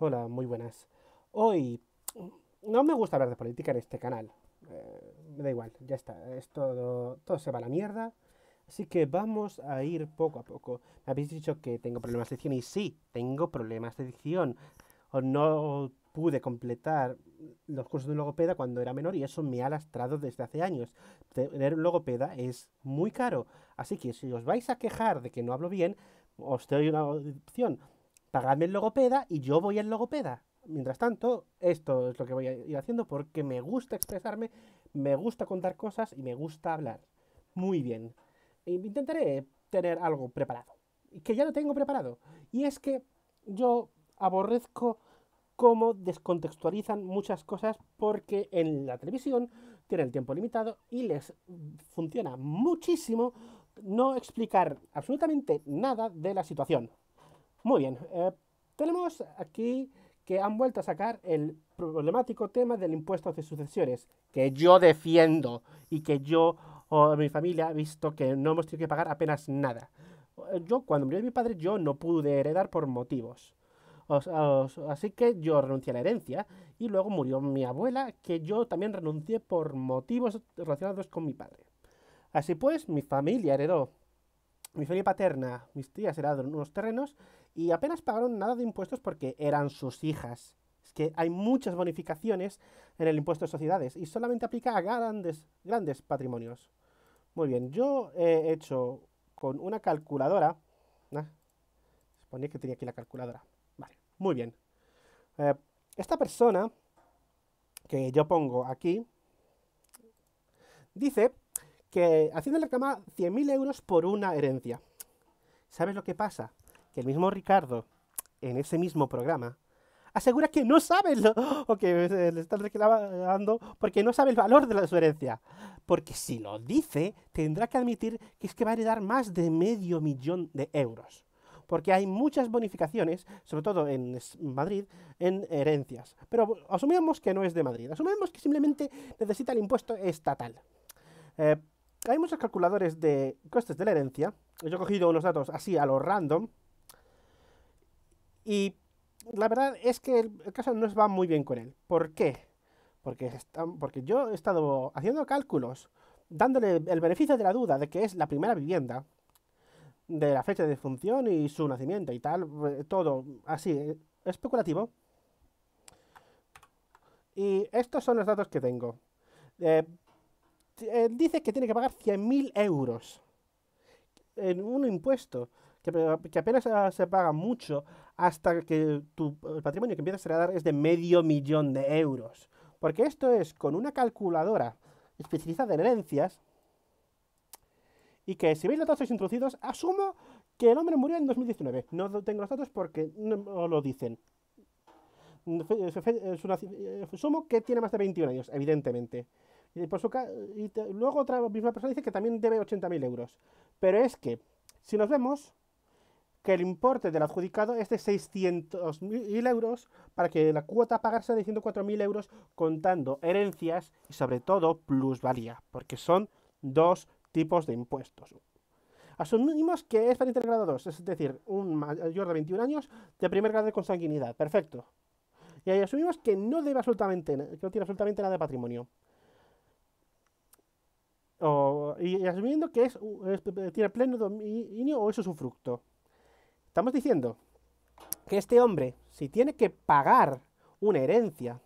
Hola, muy buenas. Hoy mm, no me gusta hablar de política en este canal. me eh, da igual, ya está. todo, se va a la mierda. Así que vamos a ir poco a poco. Me habéis dicho que tengo problemas de edición y sí, tengo problemas de edición. O no pude completar los cursos de un logopeda cuando era menor y eso me ha lastrado desde hace años. Tener un logopeda es muy caro. Así que si os vais a quejar de que no hablo bien, os doy una opción pagadme el logopeda y yo voy al logopeda. Mientras tanto, esto es lo que voy a ir haciendo porque me gusta expresarme, me gusta contar cosas y me gusta hablar. Muy bien. Intentaré tener algo preparado. y Que ya lo tengo preparado. Y es que yo aborrezco cómo descontextualizan muchas cosas porque en la televisión tienen tiempo limitado y les funciona muchísimo no explicar absolutamente nada de la situación. Muy bien, eh, tenemos aquí que han vuelto a sacar el problemático tema del impuesto de sucesiones, que yo defiendo y que yo o mi familia ha visto que no hemos tenido que pagar apenas nada. Yo, cuando murió mi padre, yo no pude heredar por motivos. así que yo renuncié a la herencia y luego murió mi abuela, que yo también renuncié por motivos relacionados con mi padre. Así pues, mi familia heredó, mi familia paterna, mis tías heredaron unos terrenos y apenas pagaron nada de impuestos porque eran sus hijas. Es que hay muchas bonificaciones en el impuesto de sociedades y solamente aplica a grandes, grandes patrimonios. Muy bien, yo he hecho con una calculadora. ¿eh? Se ponía que tenía aquí la calculadora. Vale, muy bien. Eh, esta persona que yo pongo aquí dice que haciendo la cama 100.000 euros por una herencia. ¿Sabes lo que pasa? el mismo Ricardo, en ese mismo programa, asegura que no sabe lo, que le están reclamando porque no sabe el valor de la su herencia. Porque si lo dice, tendrá que admitir que es que va a heredar más de medio millón de euros. Porque hay muchas bonificaciones, sobre todo en Madrid, en herencias. Pero asumimos que no es de Madrid, asumimos que simplemente necesita el impuesto estatal. Eh, hay muchos calculadores de costes de la herencia. Yo he cogido unos datos así a lo random, y la verdad es que el, caso no va muy bien con él. ¿Por qué? Porque, porque yo he estado haciendo cálculos, dándole el beneficio de la duda de que es la primera vivienda, de la fecha de función y su nacimiento y tal, eh, todo así, eh, especulativo. Y estos son los datos que tengo. Eh, dice que tiene que pagar 100.000 euros en un impuesto que, que apenas se paga mucho hasta que tu el patrimonio que empiezas a dar es de medio millón de euros. Porque esto es con una calculadora especializada en herencias y que si veis los datos introducidos, asumo que el hombre murió en 2019. No tengo los datos porque no lo dicen. Eh, Sumo que tiene más de 21 años, evidentemente. por y luego otra misma persona dice que también debe 80.000 euros. Pero es que, si nos vemos, el importe del adjudicado es de 600.000 euros para que la cuota pagarse de 104.000 euros contando herencias y sobre todo plusvalía, porque son dos tipos de impuestos. Asumimos que es para de 2, es decir, un mayor de 21 años de primer grado de consanguinidad. Perfecto. Y ahí asumimos que no debe absolutamente, tiene absolutamente nada de patrimonio. y, asumiendo que es, tiene pleno dominio o es usufructo. Estamos diciendo que este hombre, si tiene que pagar una herencia,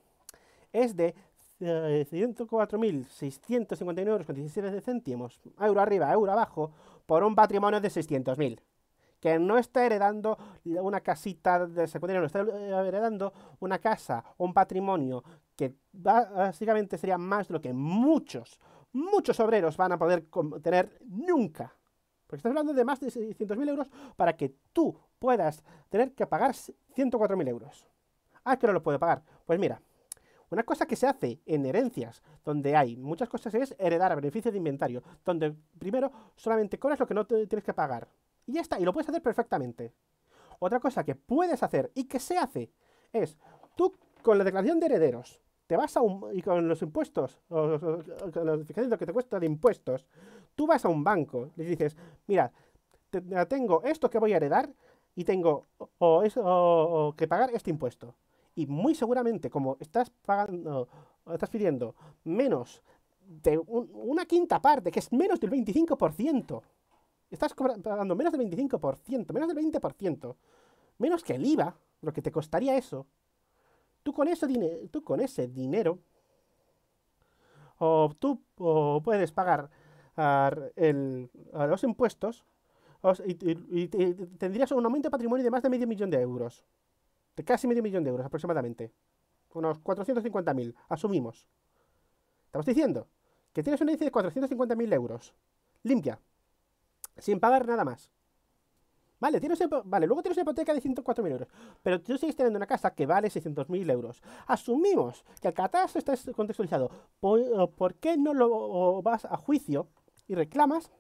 es de 104.659 eh, euros con céntimos, euro arriba, euro abajo, por un patrimonio de 600.000. Que no está heredando una casita de secundaria, no está eh, heredando una casa, un patrimonio que básicamente sería más de lo que muchos, muchos obreros van a poder tener nunca. Porque estás hablando de más de 600.000 euros para que tú, puedas tener que pagar 104.000 euros. Ah, que no lo puedo pagar. Pues mira, una cosa que se hace en herencias, donde hay muchas cosas, es heredar a beneficio de inventario, donde primero solamente cobras lo que no tienes que pagar. Y ya está, y lo puedes hacer perfectamente. Otra cosa que puedes hacer y que se hace es, tú con la declaración de herederos, te vas a un, y con los impuestos, los que te cuesta de impuestos, tú vas a un banco, les dices, mira, tengo esto que voy a heredar, y tengo o, eso, que pagar este impuesto. Y muy seguramente, como estás pagando, estás pidiendo menos de una quinta parte, que es menos del 25%, estás pagando menos del 25%, menos del 20%, menos que el IVA, lo que te costaría eso, tú con, eso, tú con ese dinero, o tú puedes pagar ah, los impuestos y, tendrías un aumento de patrimonio de más de medio millón de euros. De casi medio millón de euros aproximadamente. Unos 450.000, asumimos. Estamos diciendo que tienes un índice de 450.000 euros. Limpia. Sin pagar nada más. Vale, tienes, vale, luego tienes una hipoteca de 104.000 euros, pero tú sigues teniendo una casa que vale 600.000 euros. Asumimos que el catastro está contextualizado. por qué no lo vas a juicio y reclamas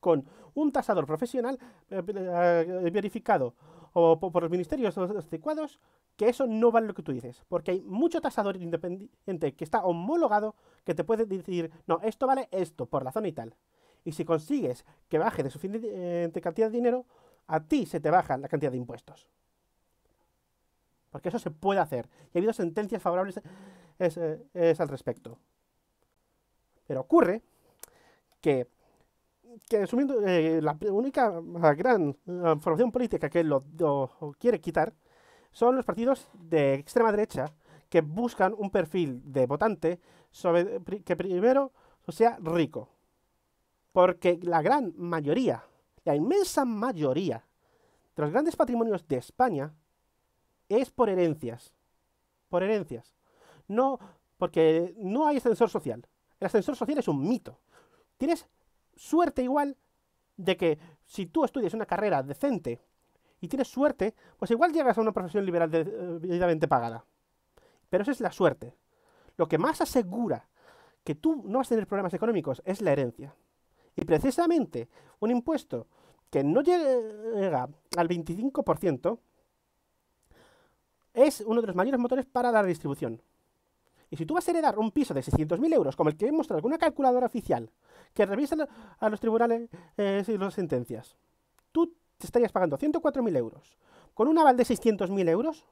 con un tasador profesional eh, eh, eh, verificado o por los ministerios adecuados, que eso no vale lo que tú dices, porque hay mucho tasador independiente que está homologado que te puede decir, no, esto vale esto por la zona y tal. Y si consigues que baje de suficiente cantidad de dinero, a ti se te baja la cantidad de impuestos. Porque eso se puede hacer. Y ha habido sentencias favorables al respecto. Pero ocurre que que asumiendo eh, la única gran eh, formación política que lo, quiere quitar son los partidos de extrema derecha que buscan un perfil de votante sobre, eh, que primero sea rico. Porque la gran mayoría, la inmensa mayoría de los grandes patrimonios de España es por herencias. Por herencias. No, porque no hay ascensor social. El ascensor social es un mito. Tienes suerte igual de que si tú estudias una carrera decente y tienes suerte, pues igual llegas a una profesión liberal eh, debidamente pagada. Pero esa es la suerte. Lo que más asegura que tú no vas a tener problemas económicos es la herencia. Y precisamente un impuesto que no llega al 25% es uno de los mayores motores para la distribución. Y si tú vas a heredar un piso de 600.000 euros, como el que he mostrado con una calculadora oficial, que revisa a los tribunales y eh, las sentencias, tú te estarías pagando 104.000 euros. Con un aval de 600.000 euros,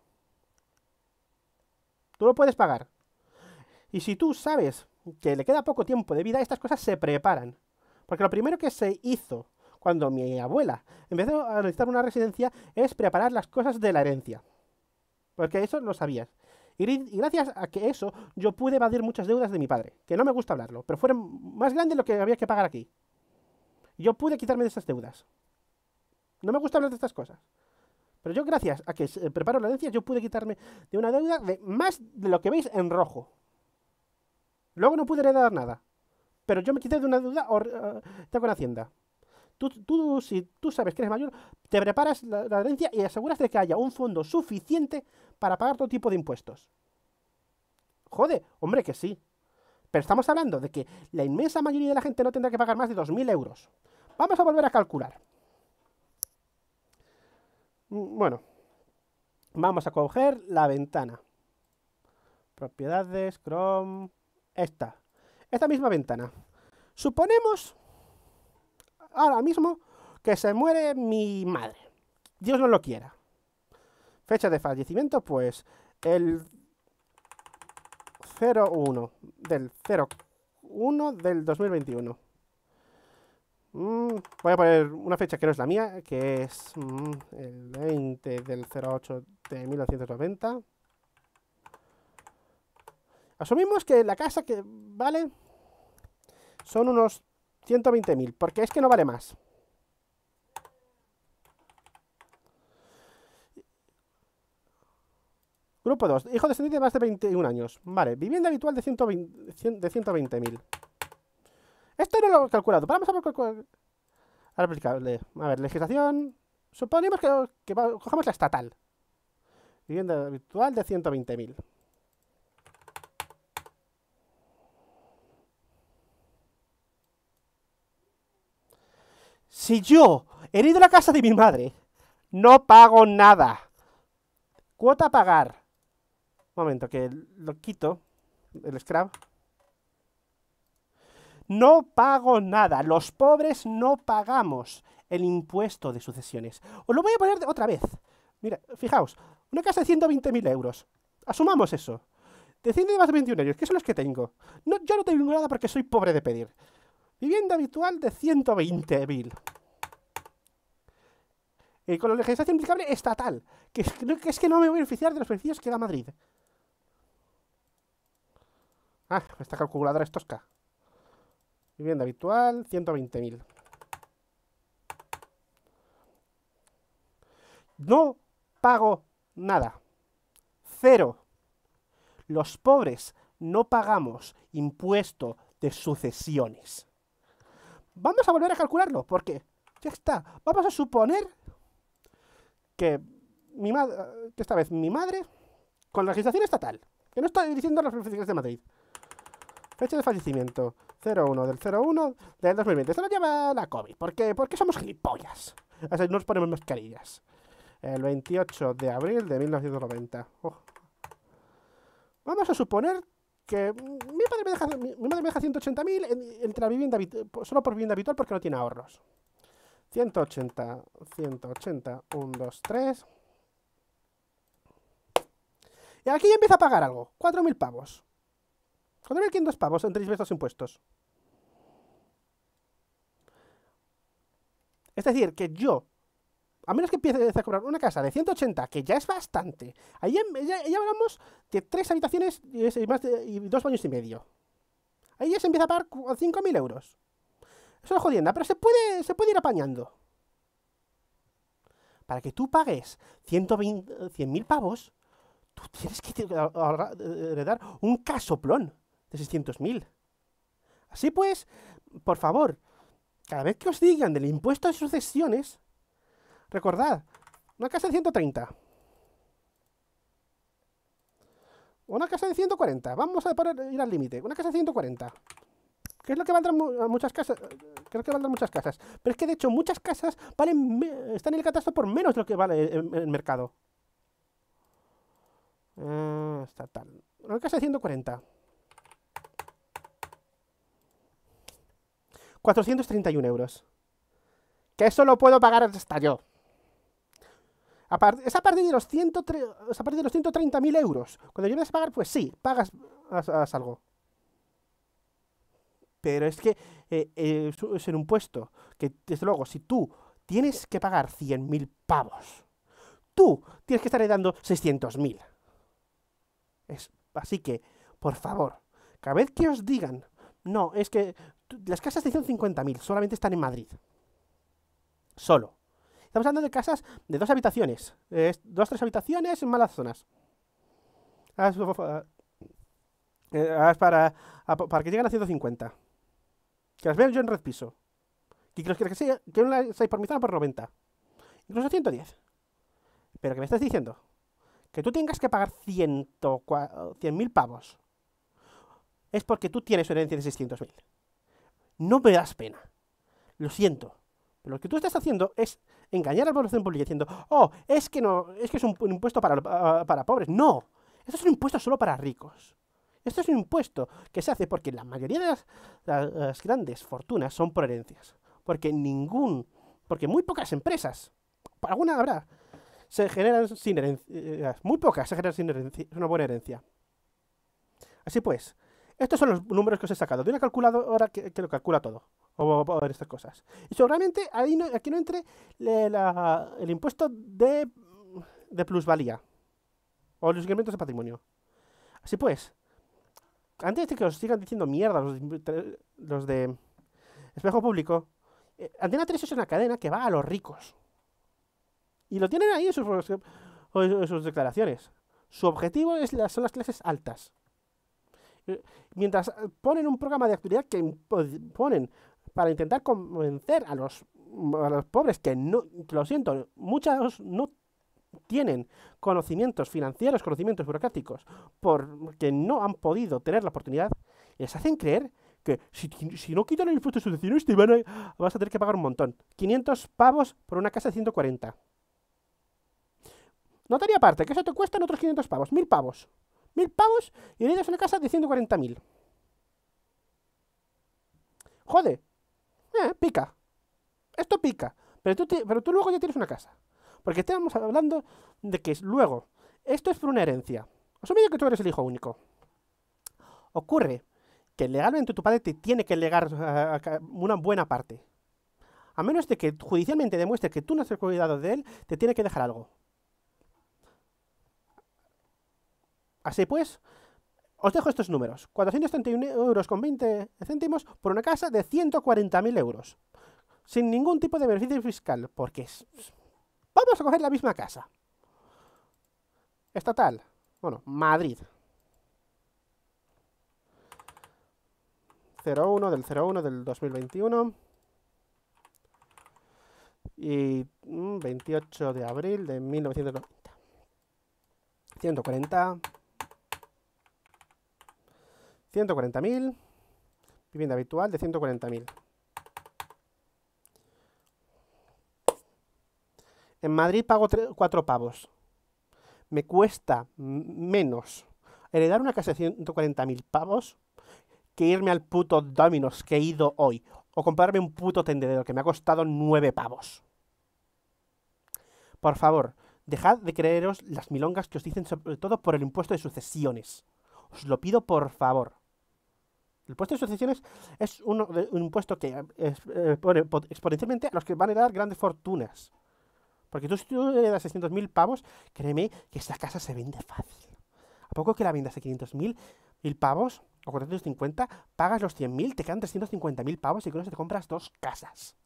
tú lo puedes pagar. Y si tú sabes que le queda poco tiempo de vida, estas cosas se preparan. Porque lo primero que se hizo cuando mi abuela empezó a realizar una residencia es preparar las cosas de la herencia. Porque eso lo sabías. Y, gracias a que eso yo pude evadir muchas deudas de mi padre, que no me gusta hablarlo, pero fueron más grandes lo que había que pagar aquí. Yo pude quitarme de esas deudas. No me gusta hablar de estas cosas. Pero yo gracias a que eh, preparo la herencia, yo pude quitarme de una deuda de más de lo que veis en rojo. Luego no pude heredar nada. Pero yo me quité de una deuda o, uh, con Hacienda. Tú, tú, si tú sabes que eres mayor, te preparas la, la herencia y aseguras de que haya un fondo suficiente para pagar todo tipo de impuestos. Jode, hombre que sí. Pero estamos hablando de que la inmensa mayoría de la gente no tendrá que pagar más de 2.000 euros. Vamos a volver a calcular. Mm, bueno, vamos a coger la ventana. Propiedades, Chrome, esta. Esta misma ventana. Suponemos ahora mismo que se muere mi madre. Dios no lo quiera. Fecha de fallecimiento, pues el 01 del 01 del 2021. Mm, voy a poner una fecha que no es la mía, que es mm, el 20 del 08 de 1990. Asumimos que la casa que vale son unos 120.000, porque es que no vale más. Grupo 2. Hijo descendiente de más de 21 años. Vale, vivienda habitual de 120.000. de Esto no lo he calculado. Vamos a ver. Aplicable. A ver, legislación. Suponemos que, que cogemos la estatal. Vivienda habitual de 120.000. Si yo he ido la casa de mi madre, no pago nada. Cuota a pagar. Momento, que lo quito. El scrap. No pago nada. Los pobres no pagamos el impuesto de sucesiones. Os lo voy a poner otra vez. Mira, fijaos. Una casa de 120.000 euros. Asumamos eso. De más de 21 euros, ¿Qué son los que tengo. No, yo no tengo nada porque soy pobre de pedir. Vivienda habitual de 120.000. con la legislación aplicable estatal, que es que no me voy a beneficiar de los beneficios que da Madrid. Ah, esta calculadora es tosca. Vivienda habitual, 120.000. No pago nada. Cero. Los pobres no pagamos impuesto de sucesiones. Vamos a volver a calcularlo, porque ya está. Vamos a suponer que mi esta vez mi madre, con la legislación estatal, que no está diciendo las provincias de Madrid, Fecha de fallecimiento. 01 del 01 del 2020. Esto nos lleva la COVID. ¿Por qué? Porque somos gilipollas. No nos ponemos mascarillas. El 28 de abril de 1990. Vamos a suponer que mm, mi madre me deja, 180.000 entre la vivienda solo por vivienda habitual porque no tiene ahorros. 180, 180, 1, 2, 3. Y aquí empieza a pagar algo. 4.000 pavos. Joder, me dos pavos, en tres veces impuestos. Es decir, que yo, a menos que empiece a cobrar una casa de 180, que ya es bastante, ahí ya, hablamos de tres habitaciones y, dos baños y medio. Ahí ya se empieza a pagar 5.000 euros. Es jodienda, pero se puede, se puede ir apañando. Para que tú pagues 100.000 eh, pavos, tú tienes que heredar un casoplón. 600.000. Así pues, por favor, cada vez que os digan del impuesto de sucesiones, recordad, una casa de 130. Una casa de 140. Vamos a ir al límite. Una casa de 140. qué es lo que valdrán muchas casas. Creo que valdrán muchas casas. Pero es que de hecho muchas casas valen están en el catastro por menos de lo que vale el, mercado. Ah, una casa de 140. 431 euros. Que eso lo puedo pagar hasta yo. aparte es a partir de los, 130.000 euros. Cuando yo a pagar, pues sí, pagas algo. Pero es que eh, eh, es en un puesto que, desde luego, si tú tienes que pagar 100.000 pavos, tú tienes que estar dando 600.000. Así que, por favor, cada vez que os digan, no, es que las casas de 150.000 solamente están en Madrid. Solo. Estamos hablando de casas de dos habitaciones. dos, tres habitaciones en malas zonas. Ah, eh, para, ah, para que lleguen a 150. Que las veo yo en red piso. Que, que, que, sea, que una seis por mitad por 90. Incluso 110. Pero que me estás diciendo que tú tengas que pagar 100.000 pavos es porque tú tienes una herencia de 600.000 no me das pena. Lo siento. Pero lo que tú estás haciendo es engañar a la población pública diciendo, oh, es que no, es que es un impuesto para, pobres. No, esto es un impuesto solo para ricos. Esto es un impuesto que se hace porque la mayoría de las, grandes fortunas son por herencias. Porque ningún, porque muy pocas empresas, para alguna habrá, se generan sin herencias. Eh, muy pocas se generan sin herencia, una buena herencia. Así pues, estos son los números que os he sacado de una calculadora que, lo calcula todo, o, ver estas cosas. Y seguramente ahí aquí no entre el impuesto de, plusvalía o los incrementos de patrimonio. Así pues, antes de que os sigan diciendo mierda los de, espejo público, eh, Antena 3 es una cadena que va a los ricos. Y lo tienen ahí en sus, declaraciones. Su objetivo es son las clases altas. Eh, mientras eh, ponen un programa de actividad que ponen para intentar convencer a los, pobres que no, lo siento, muchos no tienen conocimientos financieros, conocimientos burocráticos, porque no han podido tener la oportunidad, les hacen creer que si, si no quitan el impuesto de sucesiones vas a tener que pagar un montón. 500 pavos por una casa de 140. Notaría parte que eso te cuestan otros 500 pavos, 1000 pavos mil pavos y le es una casa de 140.000. mil. Jode. Eh, pica. Esto pica. Pero tú, pero tú luego ya tienes una casa. Porque estamos hablando de que luego, esto es por una herencia. Asumido que tú eres el hijo único. Ocurre que legalmente tu padre te tiene que legar eh, una buena parte. A menos de que judicialmente demuestre que tú no has cuidado de él, te tiene que dejar algo. Así pues, os dejo estos números. 431 euros con 20 céntimos por una casa de 140.000 euros. Sin ningún tipo de beneficio fiscal, porque Vamos a coger la misma casa. Estatal. Bueno, Madrid. 01 del 01 del 2021. Y 28 mm, de abril de 1990. 140. 140.000, vivienda habitual de 140.000. En Madrid pago 4 pavos. Me cuesta menos heredar una casa de 140.000 pavos que irme al puto Dominos que he ido hoy. O comprarme un puto tendedero que me ha costado 9 pavos. Por favor, dejad de creeros las milongas que os dicen sobre todo por el impuesto de sucesiones. Os lo pido por favor. El impuesto de sucesiones es un impuesto que expone eh, eh, exponencialmente a los que van a heredar grandes fortunas. Porque tú si tú heredas 600.000 pavos, créeme que esta casa se vende fácil. ¿A poco que la vendas de 500.000 mil pavos o 450? Pagas los 100.000, te quedan 350.000 pavos y con eso te compras dos casas.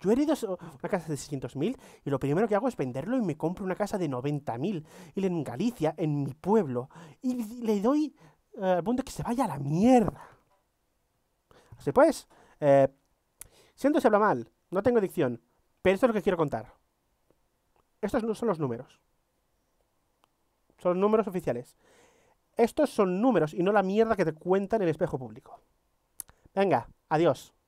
Yo he herido una casa de 600.000 y lo primero que hago es venderlo y me compro una casa de 90.000 y en Galicia, en mi pueblo, y le doy eh, el punto es que se vaya a la mierda. Así pues, eh, siento si habla mal, no tengo dicción, pero esto es lo que quiero contar. Estos no son los números. Son números oficiales. Estos son números y no la mierda que te cuentan en el espejo público. Venga, adiós.